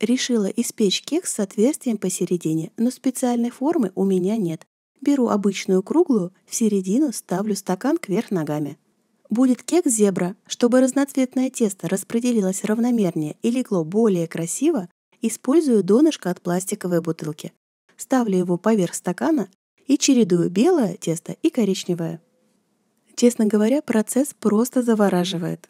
Решила испечь кекс с отверстием посередине, но специальной формы у меня нет. Беру обычную круглую, в середину ставлю стакан кверх ногами. Будет кекс зебра, чтобы разноцветное тесто распределилось равномернее и легло более красиво, использую донышко от пластиковой бутылки. Ставлю его поверх стакана и чередую белое тесто и коричневое. Честно говоря, процесс просто завораживает.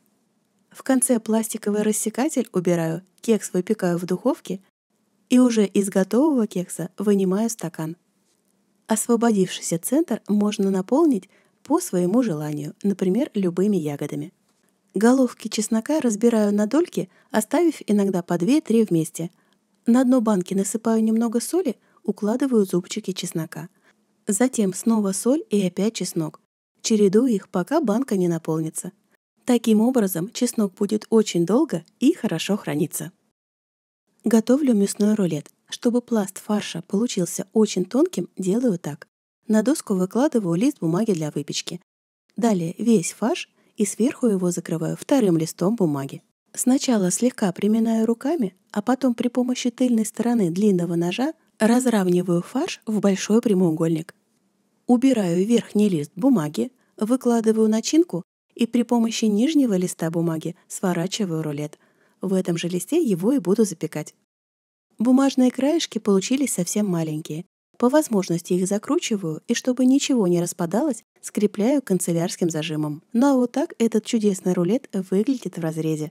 В конце пластиковый рассекатель убираю, кекс выпекаю в духовке и уже из готового кекса вынимаю стакан. Освободившийся центр можно наполнить по своему желанию, например, любыми ягодами. Головки чеснока разбираю на дольки, оставив иногда по 2-3 вместе. На дно банки насыпаю немного соли, укладываю зубчики чеснока. Затем снова соль и опять чеснок. Чередую их, пока банка не наполнится. Таким образом, чеснок будет очень долго и хорошо храниться. Готовлю мясной рулет. Чтобы пласт фарша получился очень тонким, делаю так. На доску выкладываю лист бумаги для выпечки. Далее весь фарш и сверху его закрываю вторым листом бумаги. Сначала слегка приминаю руками, а потом при помощи тыльной стороны длинного ножа разравниваю фарш в большой прямоугольник. Убираю верхний лист бумаги, выкладываю начинку и при помощи нижнего листа бумаги сворачиваю рулет. В этом же листе его и буду запекать. Бумажные краешки получились совсем маленькие. По возможности их закручиваю и, чтобы ничего не распадалось, скрепляю канцелярским зажимом. Ну а вот так этот чудесный рулет выглядит в разрезе.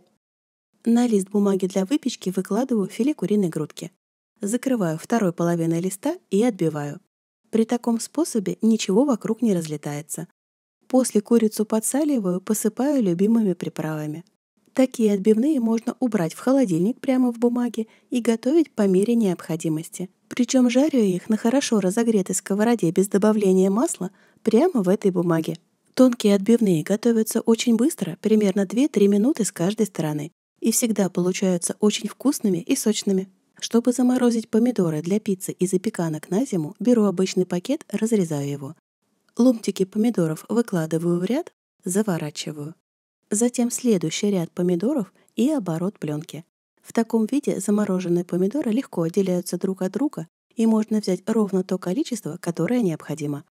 На лист бумаги для выпечки выкладываю филе куриной грудки. Закрываю второй половиной листа и отбиваю. При таком способе ничего вокруг не разлетается. После курицу подсаливаю, посыпаю любимыми приправами. Такие отбивные можно убрать в холодильник прямо в бумаге и готовить по мере необходимости. Причем жарю их на хорошо разогретой сковороде без добавления масла прямо в этой бумаге. Тонкие отбивные готовятся очень быстро, примерно 2-3 минуты с каждой стороны, и всегда получаются очень вкусными и сочными. Чтобы заморозить помидоры для пиццы и запеканок на зиму, беру обычный пакет, разрезаю его. Ломтики помидоров выкладываю в ряд, заворачиваю. Затем следующий ряд помидоров и оборот пленки. В таком виде замороженные помидоры легко отделяются друг от друга, и можно взять ровно то количество, которое необходимо.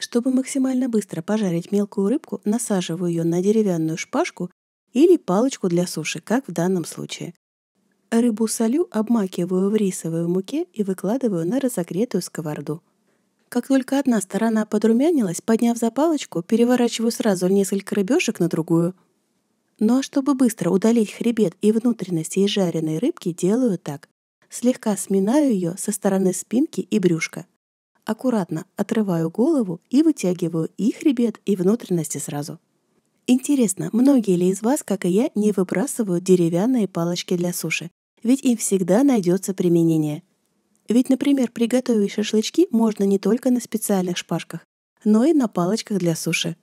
Чтобы максимально быстро пожарить мелкую рыбку, насаживаю ее на деревянную шпажку или палочку для суши, как в данном случае. Рыбу солю обмакиваю в рисовой муке и выкладываю на разогретую сковороду. Как только одна сторона подрумянилась, подняв за палочку, переворачиваю сразу несколько рыбешек на другую. Ну а чтобы быстро удалить хребет и внутренности из жареной рыбки, делаю так. Слегка сминаю ее со стороны спинки и брюшка. Аккуратно отрываю голову и вытягиваю и хребет, и внутренности сразу. Интересно, многие ли из вас, как и я, не выбрасывают деревянные палочки для суши? Ведь им всегда найдется применение – ведь, например, приготовить шашлычки можно не только на специальных шпажках, но и на палочках для суши.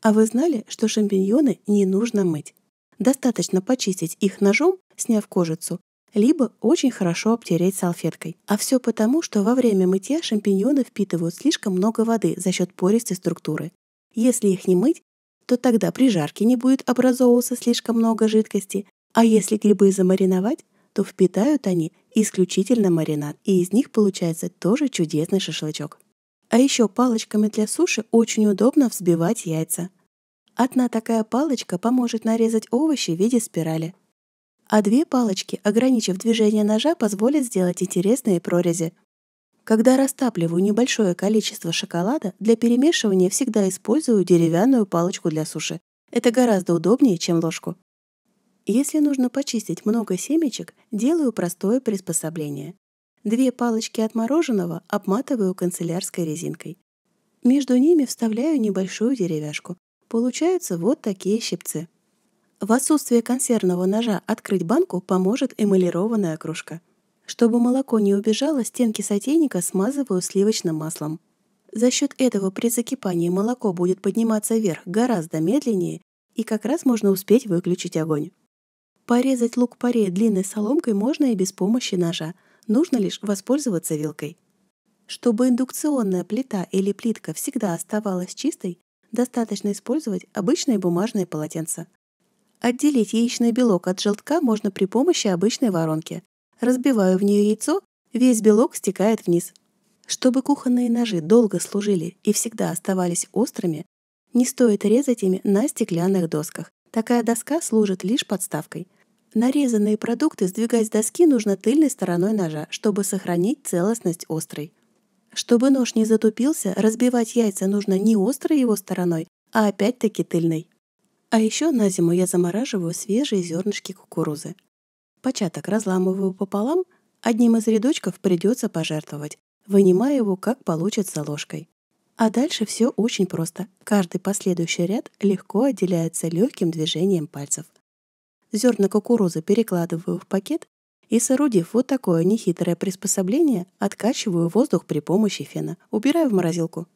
А вы знали, что шампиньоны не нужно мыть? Достаточно почистить их ножом, сняв кожицу, либо очень хорошо обтереть салфеткой. А все потому, что во время мытья шампиньоны впитывают слишком много воды за счет пористой структуры. Если их не мыть, то тогда при жарке не будет образовываться слишком много жидкости, а если грибы замариновать, то впитают они исключительно маринад, и из них получается тоже чудесный шашлычок. А еще палочками для суши очень удобно взбивать яйца. Одна такая палочка поможет нарезать овощи в виде спирали. А две палочки, ограничив движение ножа, позволят сделать интересные прорези. Когда растапливаю небольшое количество шоколада, для перемешивания всегда использую деревянную палочку для суши. Это гораздо удобнее, чем ложку. Если нужно почистить много семечек, делаю простое приспособление. Две палочки от мороженого обматываю канцелярской резинкой. Между ними вставляю небольшую деревяшку. Получаются вот такие щипцы. В отсутствие консервного ножа открыть банку поможет эмалированная кружка. Чтобы молоко не убежало, стенки сотейника смазываю сливочным маслом. За счет этого при закипании молоко будет подниматься вверх гораздо медленнее, и как раз можно успеть выключить огонь. Порезать лук-порей длинной соломкой можно и без помощи ножа, нужно лишь воспользоваться вилкой. Чтобы индукционная плита или плитка всегда оставалась чистой, достаточно использовать обычные бумажные полотенца. Отделить яичный белок от желтка можно при помощи обычной воронки. Разбиваю в нее яйцо, весь белок стекает вниз. Чтобы кухонные ножи долго служили и всегда оставались острыми, не стоит резать ими на стеклянных досках. Такая доска служит лишь подставкой. Нарезанные продукты сдвигать с доски нужно тыльной стороной ножа, чтобы сохранить целостность острой. Чтобы нож не затупился, разбивать яйца нужно не острой его стороной, а опять-таки тыльной. А еще на зиму я замораживаю свежие зернышки кукурузы. Початок разламываю пополам, одним из рядочков придется пожертвовать, вынимая его как получится ложкой. А дальше все очень просто. Каждый последующий ряд легко отделяется легким движением пальцев. Зерна кукурузы перекладываю в пакет и, соорудив вот такое нехитрое приспособление, откачиваю воздух при помощи фена, убираю в морозилку.